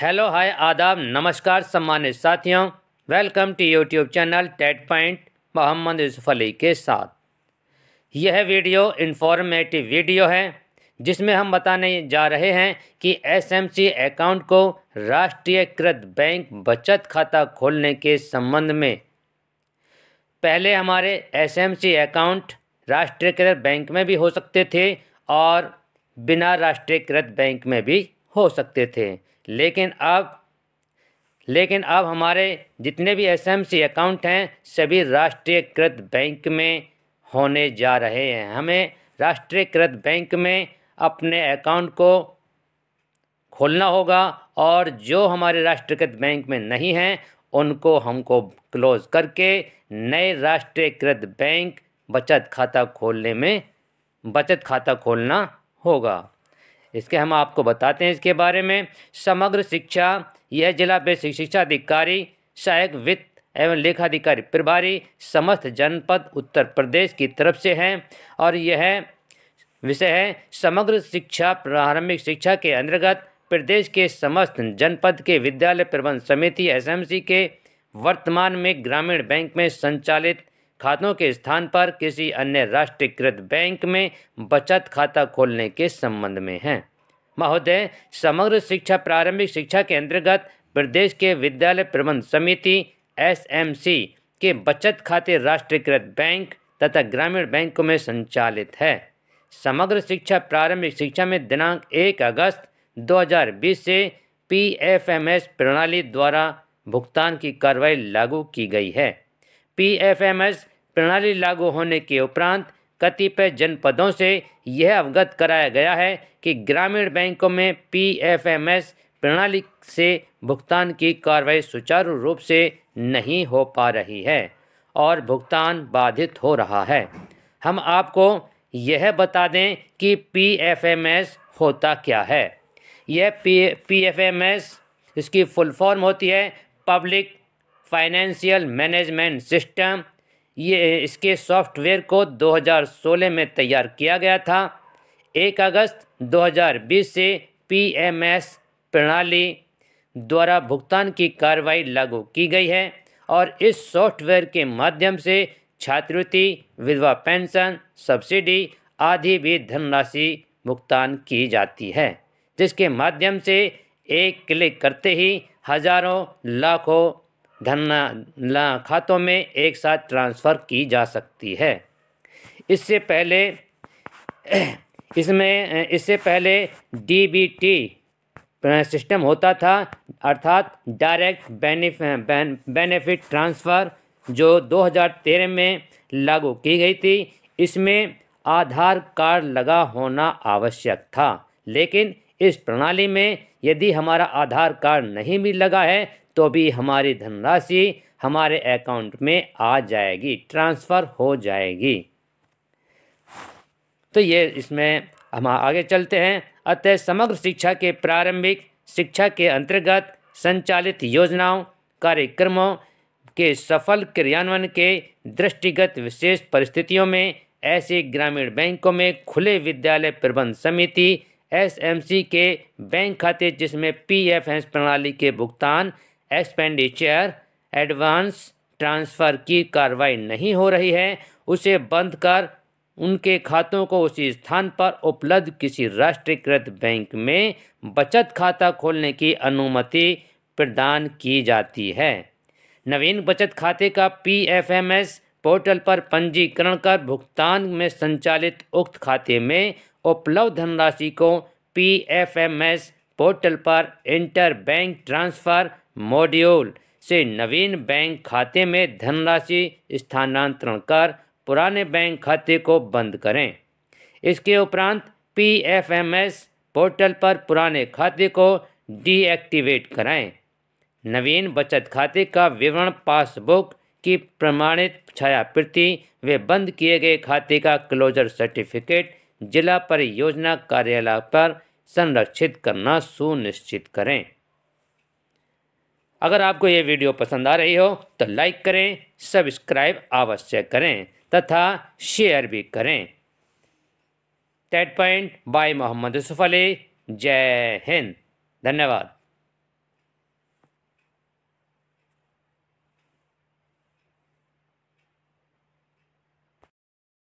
hello hi आदाब नमस्कार सम्मानित साथियों welcome to YouTube channel TET point Mohammad Yusuf Ali के साथ यह वीडियो इन्फॉर्मेटिव वीडियो है जिसमें हम बताने जा रहे हैं कि एसएमसी अकाउंट को राष्ट्रीयकृत बैंक बचत खाता खोलने के संबंध में पहले हमारे एसएमसी अकाउंट राष्ट्रीयकृत बैंक में भी हो सकते थे और बिना राष्ट्रीयकृत बैंक में भी हो सकते थे लेकिन अब लेकिन अब हमारे जितने भी एसएमसी अकाउंट हैं सभी राष्ट्रीयकृत बैंक में होने जा रहे हैं हमें राष्ट्रीयकृत बैंक में अपने अकाउंट को खोलना होगा और जो हमारे राष्ट्रीयकृत बैंक में नहीं हैं उनको हमको क्लोज़ करके नए राष्ट्रीयकृत बैंक बचत खाता खोलने में बचत खाता खोलना होगा इसके हम आपको बताते हैं इसके बारे में समग्र शिक्षा यह जिला बेसिक शिक्षा अधिकारी सहायक वित्त एवं लेखाधिकारी प्रभारी समस्त जनपद उत्तर प्रदेश की तरफ से हैं और यह विषय है समग्र शिक्षा प्रारंभिक शिक्षा के अंतर्गत प्रदेश के समस्त जनपद के विद्यालय प्रबंध समिति एसएमसी के वर्तमान में ग्रामीण बैंक में संचालित खातों के स्थान पर किसी अन्य राष्ट्रीयकृत बैंक में बचत खाता खोलने के संबंध में हैं महोदय समग्र शिक्षा प्रारंभिक शिक्षा के अंतर्गत प्रदेश के विद्यालय प्रबंध समिति एसएमसी के बचत खाते राष्ट्रीयकृत बैंक तथा ग्रामीण बैंकों में संचालित है समग्र शिक्षा प्रारंभिक शिक्षा में दिनांक एक अगस्त 2020 से पीएफएमएस प्रणाली द्वारा भुगतान की कार्रवाई लागू की गई है पीएफएमएस प्रणाली लागू होने के उपरांत कतिपय जनपदों से यह अवगत कराया गया है कि ग्रामीण बैंकों में पीएफएमएस प्रणाली से भुगतान की कार्रवाई सुचारू रूप से नहीं हो पा रही है और भुगतान बाधित हो रहा है हम आपको यह बता दें कि पीएफएमएस होता क्या है यह पी एस इसकी फुल फॉर्म होती है पब्लिक फाइनेंशियल मैनेजमेंट सिस्टम ये इसके सॉफ्टवेयर को 2016 में तैयार किया गया था 1 अगस्त 2020 से पीएमएस प्रणाली द्वारा भुगतान की कार्रवाई लागू की गई है और इस सॉफ्टवेयर के माध्यम से छात्रवृत्ति विधवा पेंशन सब्सिडी आदि भी धनराशि भुगतान की जाती है जिसके माध्यम से एक क्लिक करते ही हजारों लाखों धन खातों में एक साथ ट्रांसफ़र की जा सकती है इससे पहले इसमें इससे पहले डीबीटी सिस्टम होता था अर्थात डायरेक्ट बेनिफिट ट्रांसफ़र जो 2013 में लागू की गई थी इसमें आधार कार्ड लगा होना आवश्यक था लेकिन इस प्रणाली में यदि हमारा आधार कार्ड नहीं भी लगा है तो भी हमारी धनराशि हमारे अकाउंट में आ जाएगी ट्रांसफ़र हो जाएगी तो ये इसमें हम आगे चलते हैं अतः समग्र शिक्षा के प्रारंभिक शिक्षा के अंतर्गत संचालित योजनाओं कार्यक्रमों के सफल क्रियान्वयन के दृष्टिगत विशेष परिस्थितियों में ऐसे ग्रामीण बैंकों में खुले विद्यालय प्रबंध समिति एसएमसी के बैंक खाते जिसमें पीएफ एस प्रणाली के भुगतान एक्सपेंडिचर एडवांस ट्रांसफ़र की कार्रवाई नहीं हो रही है उसे बंद कर उनके खातों को उसी स्थान पर उपलब्ध किसी राष्ट्रीयकृत बैंक में बचत खाता खोलने की अनुमति प्रदान की जाती है नवीन बचत खाते का पीएफएमएस पोर्टल पर पंजीकरण कर भुगतान में संचालित उक्त खाते में उपलब्ध धनराशि को P F M S portal पर इंटर बैंक ट्रांसफ़र मॉड्यूल से नवीन बैंक खाते में धनराशि स्थानांतरण कर पुराने बैंक खाते को बंद करें इसके उपरांत P F M S portal पर पुराने खाते को डीएक्टिवेट कराएं नवीन बचत खाते का विवरण पासबुक की प्रमाणित प्रति व बंद किए गए खाते का क्लोजर सर्टिफिकेट जिला परियोजना कार्यालय पर संरक्षित करना सुनिश्चित करें अगर आपको ये वीडियो पसंद आ रही हो तो लाइक करें सब्सक्राइब अवश्य करें तथा शेयर भी करें TET point by Mohammad Yusuf Ali जय हिंद धन्यवाद